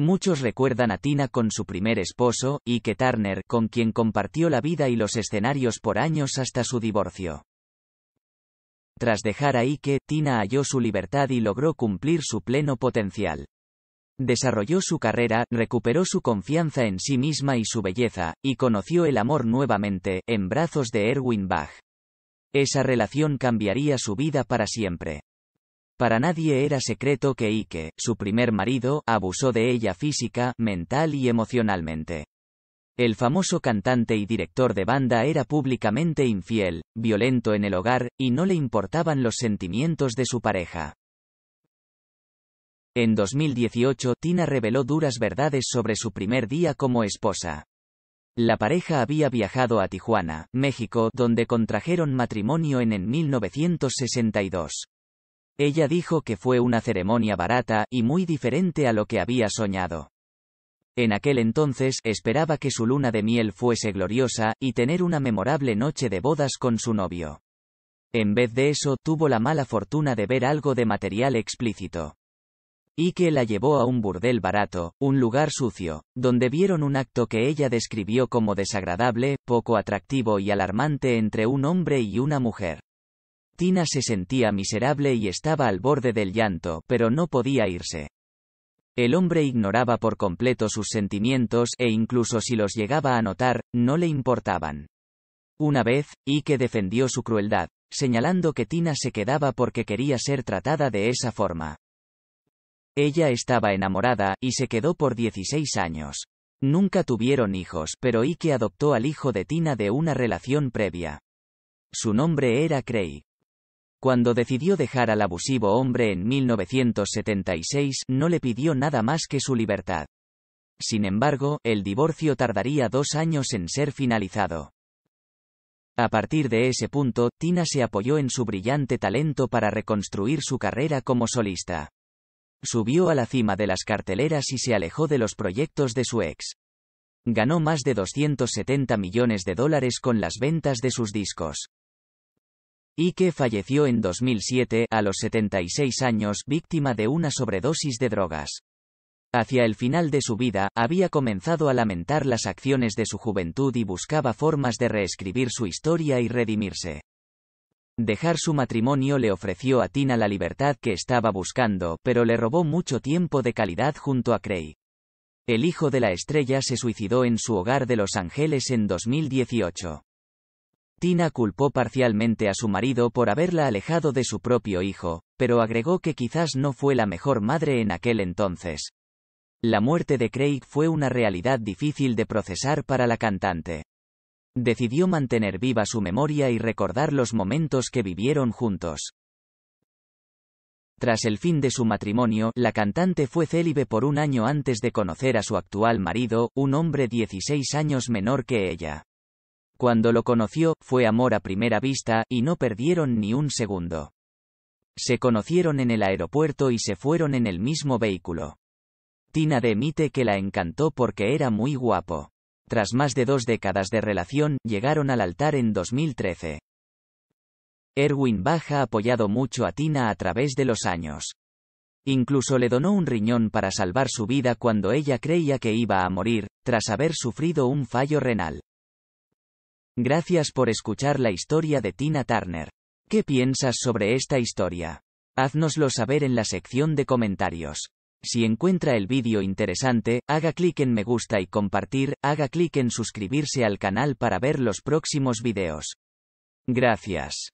Muchos recuerdan a Tina con su primer esposo, Ike Turner, con quien compartió la vida y los escenarios por años hasta su divorcio. Tras dejar a Ike, Tina halló su libertad y logró cumplir su pleno potencial. Desarrolló su carrera, recuperó su confianza en sí misma y su belleza, y conoció el amor nuevamente, en brazos de Erwin Bach. Esa relación cambiaría su vida para siempre. Para nadie era secreto que Ike, su primer marido, abusó de ella física, mental y emocionalmente. El famoso cantante y director de banda era públicamente infiel, violento en el hogar, y no le importaban los sentimientos de su pareja. En 2018, Tina reveló duras verdades sobre su primer día como esposa. La pareja había viajado a Tijuana, México, donde contrajeron matrimonio en, 1962. Ella dijo que fue una ceremonia barata y muy diferente a lo que había soñado. En aquel entonces esperaba que su luna de miel fuese gloriosa, y tener una memorable noche de bodas con su novio. En vez de eso, tuvo la mala fortuna de ver algo de material explícito. Y que la llevó a un burdel barato, un lugar sucio, donde vieron un acto que ella describió como desagradable, poco atractivo y alarmante entre un hombre y una mujer. Tina se sentía miserable y estaba al borde del llanto, pero no podía irse. El hombre ignoraba por completo sus sentimientos e incluso si los llegaba a notar, no le importaban. Una vez, Ike defendió su crueldad, señalando que Tina se quedaba porque quería ser tratada de esa forma. Ella estaba enamorada, y se quedó por 16 años. Nunca tuvieron hijos, pero Ike adoptó al hijo de Tina de una relación previa. Su nombre era Craig. Cuando decidió dejar al abusivo hombre en 1976, no le pidió nada más que su libertad. Sin embargo, el divorcio tardaría dos años en ser finalizado. A partir de ese punto, Tina se apoyó en su brillante talento para reconstruir su carrera como solista. Subió a la cima de las carteleras y se alejó de los proyectos de su ex. Ganó más de 270 millones de dólares con las ventas de sus discos. Ike falleció en 2007 a los 76 años víctima de una sobredosis de drogas. Hacia el final de su vida, había comenzado a lamentar las acciones de su juventud y buscaba formas de reescribir su historia y redimirse. Dejar su matrimonio le ofreció a Tina la libertad que estaba buscando, pero le robó mucho tiempo de calidad junto a Cray. El hijo de la estrella se suicidó en su hogar de Los Ángeles en 2018. Tina culpó parcialmente a su marido por haberla alejado de su propio hijo, pero agregó que quizás no fue la mejor madre en aquel entonces. La muerte de Craig fue una realidad difícil de procesar para la cantante. Decidió mantener viva su memoria y recordar los momentos que vivieron juntos. Tras el fin de su matrimonio, la cantante fue célibe por un año antes de conocer a su actual marido, un hombre 16 años menor que ella. Cuando lo conoció, fue amor a primera vista, y no perdieron ni un segundo. Se conocieron en el aeropuerto y se fueron en el mismo vehículo. Tina demite que la encantó porque era muy guapo. Tras más de dos décadas de relación, llegaron al altar en 2013. Erwin Baja ha apoyado mucho a Tina a través de los años. Incluso le donó un riñón para salvar su vida cuando ella creía que iba a morir, tras haber sufrido un fallo renal. Gracias por escuchar la historia de Tina Turner. ¿Qué piensas sobre esta historia? Haznoslo saber en la sección de comentarios. Si encuentra el vídeo interesante, haga clic en me gusta y compartir, haga clic en suscribirse al canal para ver los próximos videos. Gracias.